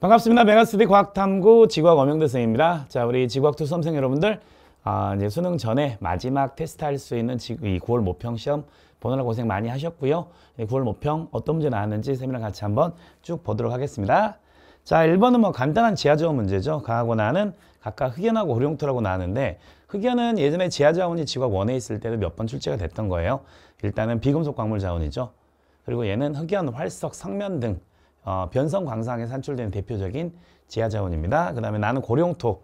반갑습니다. 메가스디 과학탐구 지구학 엄영대 선생입니다. 자, 우리 지구학투 수험생 여러분들 아, 이제 수능 전에 마지막 테스트할 수 있는 지, 이 9월 모평 시험 보느라 고생 많이 하셨고요. 9월 모평 어떤 문제 나왔는지 세미랑 같이 한번 쭉 보도록 하겠습니다. 자, 1번은 뭐 간단한 지하저원 문제죠. 강하고 나는 각각 흑연하고 고룡토라고 나왔는데 흑연은 예전에 지하자원이 지구학 원에 있을 때도 몇 번 출제가 됐던 거예요. 일단은 비금속 광물 자원이죠. 그리고 얘는 흑연, 활석, 성면 등 어, 변성 광상에 산출되는 대표적인 지하 자원입니다. 그 다음에 나는 고룡토.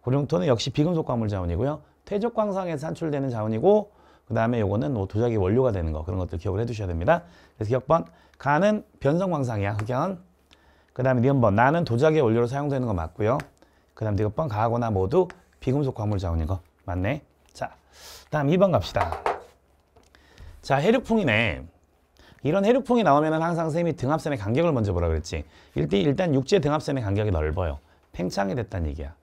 고룡토는 역시 비금속 광물 자원이고요. 퇴적 광상에 산출되는 자원이고 그 다음에 요거는 뭐 도자기 원료가 되는 거 그런 것들 기억을 해두셔야 됩니다. 그래서 기억 번 가는 변성 광상이야 흑연. 그 다음에 니번 나는 도자기 원료로 사용되는 거 맞고요. 그 다음 니은 번 가하거나 모두 비금속 광물 자원인 거 맞네. 자, 다음 2번 갑시다. 자, 해류풍이네. 이런 해류풍이 나오면 항상 쌤이 등압선의 간격을 먼저 보라 그랬지. 일단, 일단 육지의 등압선의 간격이 넓어요. 팽창이 됐다는 얘기야.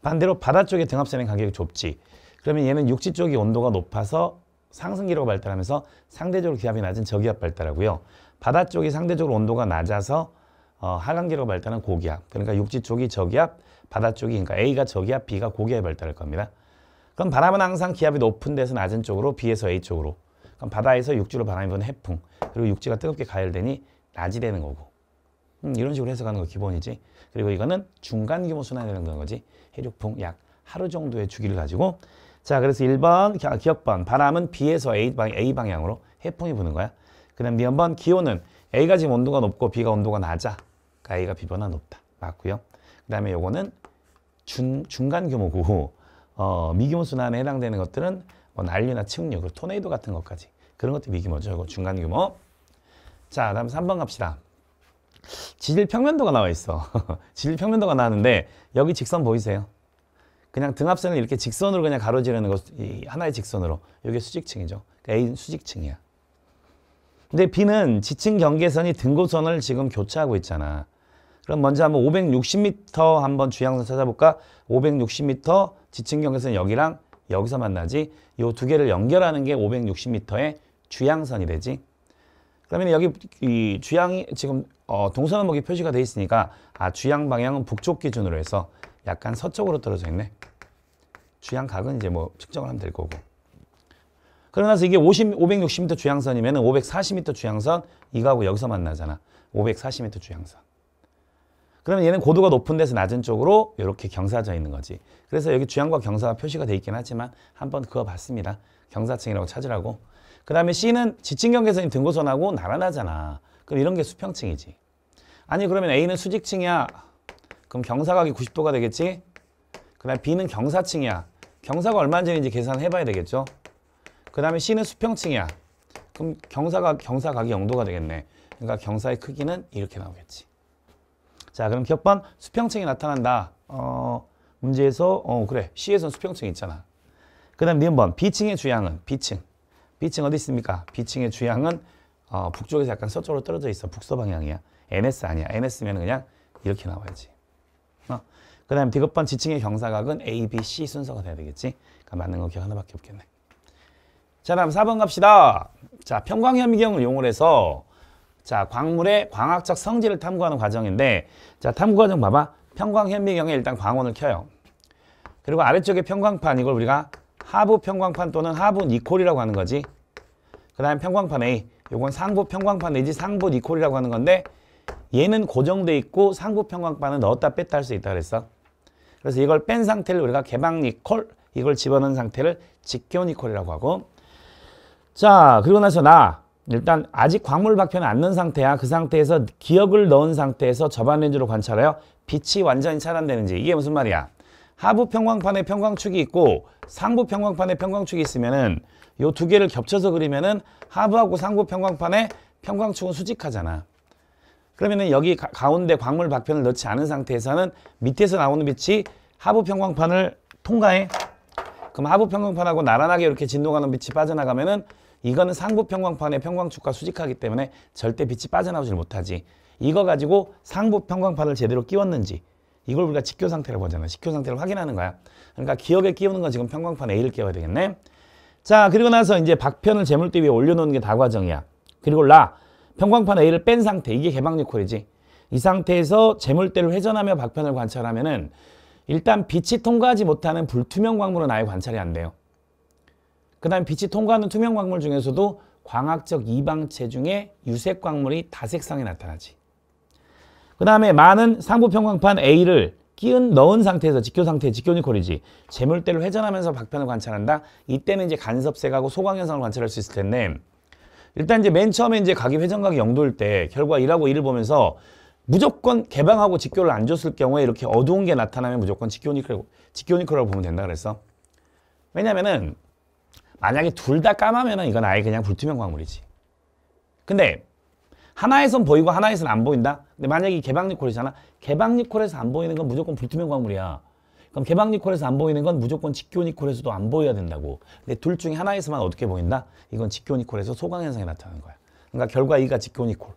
반대로 바다 쪽의 등압선의 간격이 좁지. 그러면 얘는 육지 쪽이 온도가 높아서 상승기로 발달하면서 상대적으로 기압이 낮은 저기압 발달하고요. 바다 쪽이 상대적으로 온도가 낮아서 어, 하강기로 발달한 고기압. 그러니까 육지 쪽이 저기압, 바다 쪽이 그러니까 A가 저기압, B가 고기압에 발달할 겁니다. 그럼 바람은 항상 기압이 높은 데서 낮은 쪽으로 B에서 A 쪽으로. 그럼 바다에서 육지로 바람이 부는 해풍. 그리고 육지가 뜨겁게 가열되니 낮이 되는 거고 음, 이런 식으로 해석하는 거 기본이지 그리고 이거는 중간 규모 순환이라는 거지 해륙풍 약 하루 정도의 주기를 가지고 자 그래서 1번 기억번 아, 바람은 B에서 A, 방, A 방향으로 해풍이 부는 거야 그 다음 미연번 기온은 A가 지금 온도가 높고 B가 온도가 낮아 그러니까 A가 B보다 높다 맞고요 그 다음에 요거는 중, 간 규모고 어, 미규모 순환에 해당되는 것들은 뭐 난류나 측류, 그 토네이도 같은 것까지 그런 것도 미규모죠. 중간 규모. 자, 다음 3번 갑시다. 지질 평면도가 나와 있어. 지질 평면도가 나왔는데 여기 직선 보이세요? 그냥 등합선을 이렇게 직선으로 그냥 가로지르는 것, 이 하나의 직선으로. 이게 수직층이죠. 그러 그러니까 A는 수직층이야. 근데 B는 지층 경계선이 등고선을 지금 교차하고 있잖아. 그럼 먼저 한번 560m 한번 주향선 찾아볼까? 560m 지층 경계선 여기랑 여기서 만나지. 이 두 개를 연결하는 게 560m의 주향선이 되지. 그러면 여기 이 주양이 지금 어, 동서남북이 표시가 돼 있으니까 아 주양 방향은 북쪽 기준으로 해서 약간 서쪽으로 떨어져 있네. 주양각은 이제 뭐 측정을 하면 될 거고. 그러나서 이게 50, 560m 주양선이면 540m 주양선 이거하고 여기서 만나잖아. 540m 주양선. 그러면 얘는 고도가 높은 데서 낮은 쪽으로 이렇게 경사져 있는 거지. 그래서 여기 주양과 경사가 표시가 돼 있긴 하지만 한번 그어 봤습니다. 경사층이라고 찾으라고. 그 다음에 C는 지친 경계선이 등고선하고 나란하잖아. 그럼 이런 게 수평층이지. 아니 그러면 A는 수직층이야. 그럼 경사각이 90도가 되겠지? 그 다음에 B는 경사층이야. 경사가 얼마인지 계산해봐야 되겠죠? 그 다음에 C는 수평층이야. 그럼 경사각, 경사각이 0도가 되겠네. 그러니까 경사의 크기는 이렇게 나오겠지. 자 그럼 기억번 수평층이 나타난다. 어, 문제에서 어 그래 C에선 수평층이 있잖아. 그 다음 니은 번 B층의 주향은 B층. 비층 어디 있습니까? 비층의 주향은 어, 북쪽에서 약간 서쪽으로 떨어져 있어. 북서 방향이야. MS 아니야. MS면 그냥 이렇게 나와야지. 어? 그 다음 디귿번 지층의 경사각은 A, B, C 순서가 돼야 되겠지. 그러니까 맞는 거 기억 하나밖에 없겠네. 자 다음 4번 갑시다. 자 평광현미경을 용을 해서 자 광물의 광학적 성질을 탐구하는 과정인데 자 탐구 과정 봐봐. 평광현미경에 일단 광원을 켜요. 그리고 아래쪽에 평광판 이걸 우리가 하부 평광판 또는 하부 니콜이라고 하는 거지. 그 다음 평광판 A. 이건 상부 평광판 내지 상부 니콜이라고 하는 건데 얘는 고정돼 있고 상부 평광판은 넣었다 뺐다 할 수 있다 그랬어. 그래서 이걸 뺀 상태를 우리가 개방 니콜 이걸 집어넣은 상태를 직교 니콜이라고 하고 자 그리고 나서 나 일단 아직 광물 박편을 안 넣은 상태야. 그 상태에서 기억을 넣은 상태에서 저반 렌즈로 관찰하여 빛이 완전히 차단되는지 이게 무슨 말이야? 하부 평광판에 평광축이 있고 상부 평광판에 평광축이 있으면은 요두 개를 겹쳐서 그리면은 하부하고 상부 평광판에 평광축은 수직하잖아. 그러면은 여기 가, 운데 광물 박편을 넣지 않은 상태에서는 밑에서 나오는 빛이 하부 평광판을 통과해. 그럼 하부 평광판하고 나란하게 이렇게 진동하는 빛이 빠져나가면은 이거는 상부 평광판에 평광축과 수직하기 때문에 절대 빛이 빠져나오질 못하지. 이거 가지고 상부 평광판을 제대로 끼웠는지 이걸 우리가 직교 상태로보잖아요 직교 상태를 확인하는 거야. 그러니까 기억에 끼우는 건 지금 평광판 A를 끼워야 되겠네. 자, 그리고 나서 이제 박편을 재물대 위에 올려놓는 게 다과정이야. 그리고 라, 평광판 A를 뺀 상태, 이게 개방력 콜이지. 이 상태에서 재물대를 회전하며 박편을 관찰하면은 일단 빛이 통과하지 못하는 불투명 광물은 아예 관찰이 안 돼요. 그 다음 빛이 통과하는 투명 광물 중에서도 광학적 이방체 중에 유색 광물이 다색상에 나타나지. 그 다음에 많은 상부평광판 A를 끼운 넣은 상태에서 직교 상태 직교 니콜이지 재물대를 회전하면서 박편을 관찰한다. 이때는 이제 간섭색하고 소광 현상을 관찰할 수 있을 텐데 일단 이제 맨 처음에 이제 각이 회전각이 영도일때 결과 1하고 1을 보면서 무조건 개방하고 직교를 안 줬을 경우에 이렇게 어두운 게 나타나면 무조건 직교 니콜 직교 니콜이라고 보면 된다 그랬어. 왜냐면은 만약에 둘 다 까마면은 이건 아예 그냥 불투명 광물이지. 근데 하나에선 보이고 하나에선 안 보인다? 근데 만약에 개방리콜이잖아. 개방리콜에서 안 보이는 건 무조건 불투명 광물이야. 그럼 개방리콜에서 안 보이는 건 무조건 직교니콜에서도 안 보여야 된다고. 근데 둘 중에 하나에서만 어떻게 보인다? 이건 직교니콜에서 소강현상이 나타나는 거야. 그러니까 결과 2가 직교니콜.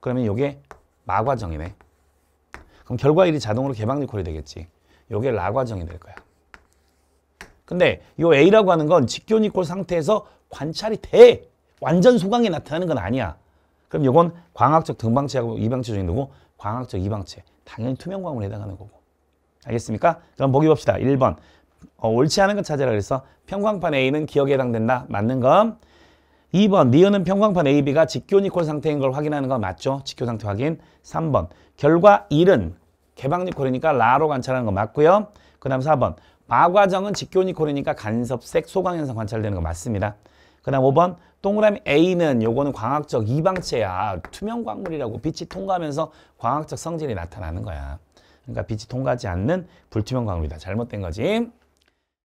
그러면 이게 마과정이네. 그럼 결과 1이 자동으로 개방리콜이 되겠지. 이게 라과정이 될 거야. 근데 이 A라고 하는 건 직교니콜 상태에서 관찰이 돼. 완전 소강이 나타나는 건 아니야. 그럼 이건 광학적 등방체하고 이방체 중에 누구? 광학적 이방체. 당연히 투명광으로 해당하는 거고. 알겠습니까? 그럼 보기 봅시다. 1번. 어, 옳지 않은 것 찾으라 그래서 평광판 A는 기억에 해당된다. 맞는 건 2번. 니은은 평광판 AB가 직교 니콜 상태인 걸 확인하는 거 맞죠? 직교 상태 확인. 3번. 결과 1은 개방 니콜이니까 라로 관찰하는 거 맞고요. 그 다음 4번. 마과정은 직교 니콜이니까 간섭색 소광현상 관찰되는 거 맞습니다. 그 다음 5번 동그라미 A는 요거는 광학적 이방체야. 투명 광물이라고 빛이 통과하면서 광학적 성질이 나타나는 거야. 그러니까 빛이 통과하지 않는 불투명 광물이다. 잘못된 거지.